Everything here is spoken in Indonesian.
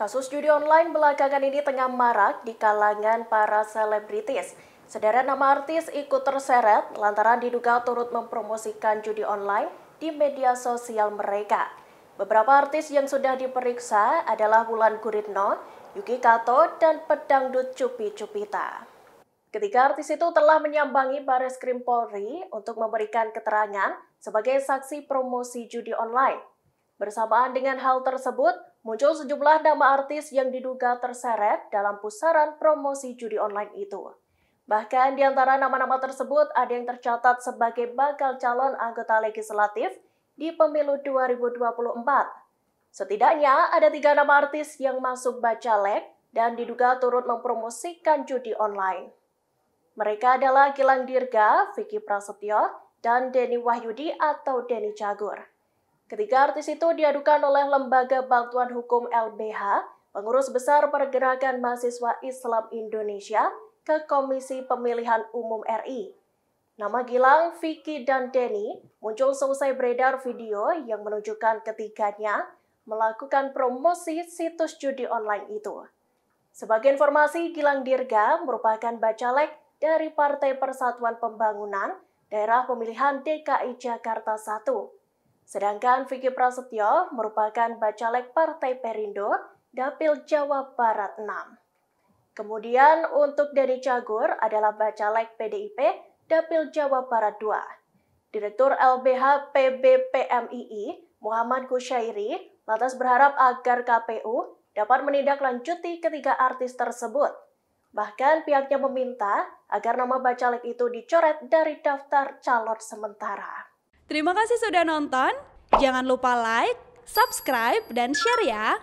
Kasus judi online belakangan ini tengah marak di kalangan para selebritis. Sederet nama artis ikut terseret lantaran diduga turut mempromosikan judi online di media sosial mereka. Beberapa artis yang sudah diperiksa adalah Wulan Guritno, Yuki Kato, dan pedangdut Cupi Cupita. Ketika artis itu telah menyambangi Baris Krim Polri untuk memberikan keterangan sebagai saksi promosi judi online. Bersamaan dengan hal tersebut, muncul sejumlah nama artis yang diduga terseret dalam pusaran promosi judi online itu. Bahkan di antara nama-nama tersebut ada yang tercatat sebagai bakal calon anggota legislatif di pemilu 2024. Setidaknya ada tiga nama artis yang masuk bacalek dan diduga turut mempromosikan judi online. Mereka adalah Gilang Dirga, Vicky Prasetyo, dan Denny Wahyudi atau Denny Cagur. Ketiga artis itu diadukan oleh Lembaga Bantuan Hukum LBH, Pengurus Besar Pergerakan Mahasiswa Islam Indonesia, ke Komisi Pemilihan Umum RI. Nama Gilang, Vicky, dan Denny muncul seusai beredar video yang menunjukkan ketiganya melakukan promosi situs judi online itu. Sebagai informasi, Gilang Dirga merupakan bacalek dari Partai Persatuan Pembangunan Daerah Pemilihan DKI Jakarta I. Sedangkan Vicky Prasetyo merupakan bacalek Partai Perindo Dapil Jawa Barat 6. Kemudian untuk dari Cagur adalah bacalek PDIP Dapil Jawa Barat 2. Direktur LBH PBPMII Muhammad Kusyairi lantas berharap agar KPU dapat menindaklanjuti ketiga artis tersebut Bahkan pihaknya meminta agar nama Bacalek itu dicoret dari daftar calon sementara. Terima kasih sudah nonton. Jangan lupa like, subscribe, dan share ya.